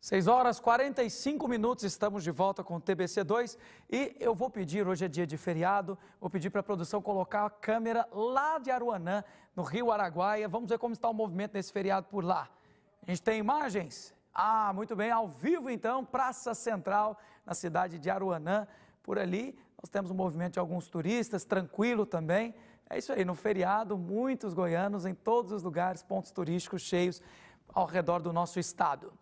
6 horas 45 minutos, estamos de volta com o TBC2 e eu vou pedir, hoje é dia de feriado, vou pedir para a produção colocar a câmera lá de Aruanã, no Rio Araguaia. Vamos ver como está o movimento nesse feriado por lá. A gente tem imagens? Ah, muito bem, ao vivo então, Praça Central, na cidade de Aruanã. Por ali nós temos um movimento de alguns turistas, tranquilo também. É isso aí, no feriado, muitos goianos em todos os lugares, pontos turísticos cheios ao redor do nosso estado.